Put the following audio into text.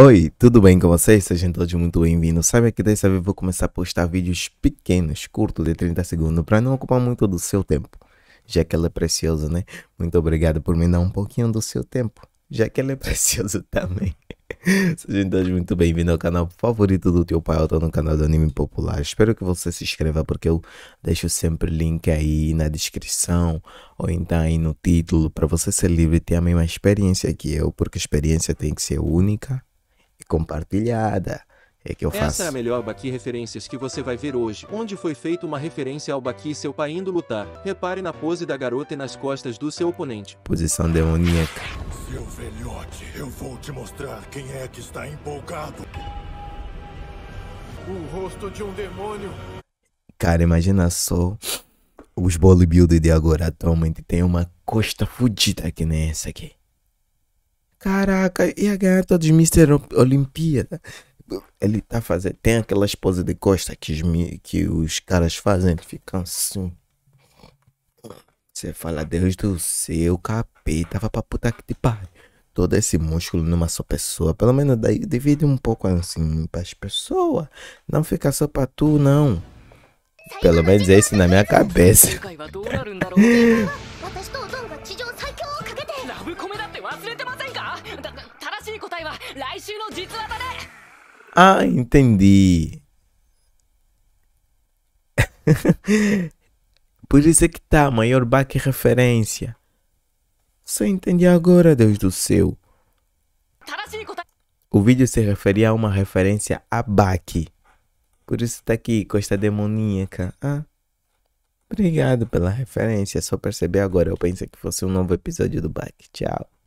Oi, tudo bem com vocês? Sejam todos muito bem-vindos. Sabe que dessa vez vou começar a postar vídeos pequenos, curtos de 30 segundos, para não ocupar muito do seu tempo, já que ela é preciosa, né? Muito obrigado por me dar um pouquinho do seu tempo, já que ela é preciosa também. Sejam todos muito bem-vindos ao canal favorito do teu pai, eu tô no canal do Anime Popular. Espero que você se inscreva porque eu deixo sempre link aí na descrição ou então aí no título para você ser livre e ter a mesma experiência que eu, porque a experiência tem que ser única compartilhada. É que eu faço. Essa é a melhor Baqui Referências que você vai ver hoje, onde foi feita uma referência ao Baqui seu pai indo lutar. Repare na pose da garota e nas costas do seu oponente. Posição demoníaca. Seu velhote, eu vou te mostrar quem é que está empolgado. O rosto de um demônio. Cara, imagina só os bodybuilders de agora atualmente tem uma costa fodida que nem essa aqui. Caraca, ia ganhar todos os Mr. Olimpíada. Ele tá fazendo. Tem aquelas poses de costa que os, que os caras fazem, eles ficam assim. Você fala, Deus do céu, capeta, vai pra puta que te pare. Todo esse músculo numa só pessoa. Pelo menos daí divide um pouco assim pras pessoas. Não fica só pra tu, não. Pelo menos é isso na minha cabeça. Ah, entendi. Por isso é que tá maior back referência. Só entendi agora, Deus do céu. O vídeo se referia a uma referência a baque. Por isso tá aqui, costa demoníaca. Ah. Obrigado pela referência, só percebi agora. Eu pensei que fosse um novo episódio do Back. Tchau.